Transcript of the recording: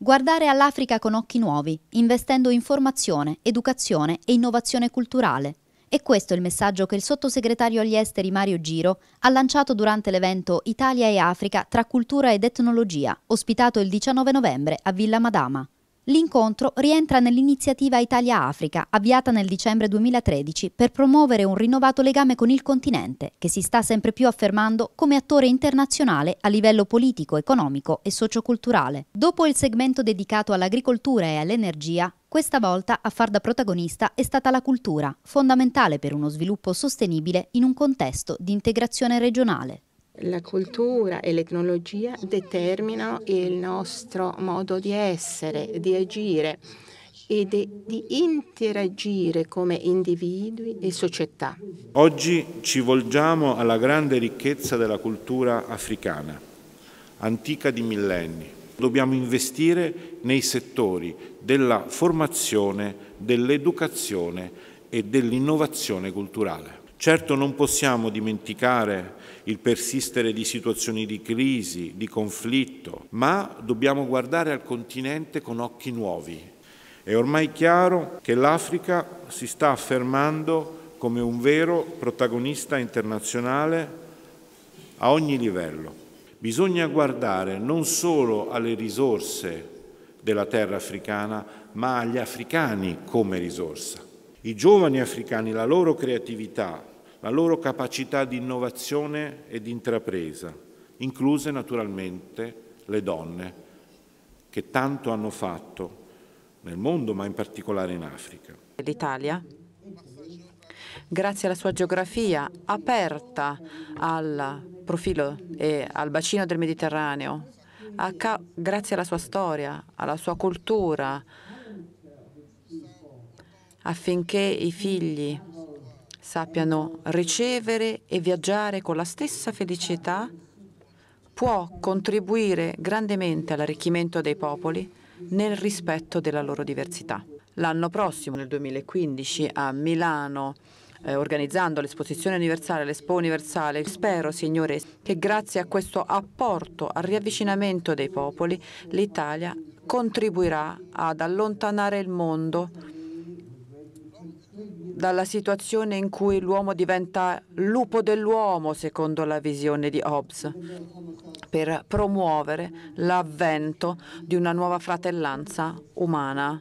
Guardare all'Africa con occhi nuovi, investendo in formazione, educazione e innovazione culturale. E questo è il messaggio che il sottosegretario agli esteri Mario Giro ha lanciato durante l'evento Italia e Africa tra cultura ed etnologia, ospitato il 19 novembre a Villa Madama. L'incontro rientra nell'iniziativa Italia-Africa, avviata nel dicembre 2013 per promuovere un rinnovato legame con il continente, che si sta sempre più affermando come attore internazionale a livello politico, economico e socioculturale. Dopo il segmento dedicato all'agricoltura e all'energia, questa volta a far da protagonista è stata la cultura, fondamentale per uno sviluppo sostenibile in un contesto di integrazione regionale. La cultura e l'etnologia determinano il nostro modo di essere, di agire e di interagire come individui e società. Oggi ci volgiamo alla grande ricchezza della cultura africana, antica di millenni. Dobbiamo investire nei settori della formazione, dell'educazione e dell'innovazione culturale. Certo non possiamo dimenticare il persistere di situazioni di crisi, di conflitto, ma dobbiamo guardare al continente con occhi nuovi. È ormai chiaro che l'Africa si sta affermando come un vero protagonista internazionale a ogni livello. Bisogna guardare non solo alle risorse della terra africana, ma agli africani come risorsa. I giovani africani, la loro creatività, la loro capacità di innovazione e di intrapresa, incluse naturalmente le donne, che tanto hanno fatto nel mondo, ma in particolare in Africa. L'Italia grazie alla sua geografia aperta al profilo e al bacino del Mediterraneo, grazie alla sua storia, alla sua cultura, affinché i figli sappiano ricevere e viaggiare con la stessa felicità, può contribuire grandemente all'arricchimento dei popoli nel rispetto della loro diversità. L'anno prossimo, nel 2015, a Milano, eh, organizzando l'esposizione universale, l'Expo universale. Spero, signore, che grazie a questo apporto al riavvicinamento dei popoli, l'Italia contribuirà ad allontanare il mondo dalla situazione in cui l'uomo diventa lupo dell'uomo, secondo la visione di Hobbes, per promuovere l'avvento di una nuova fratellanza umana.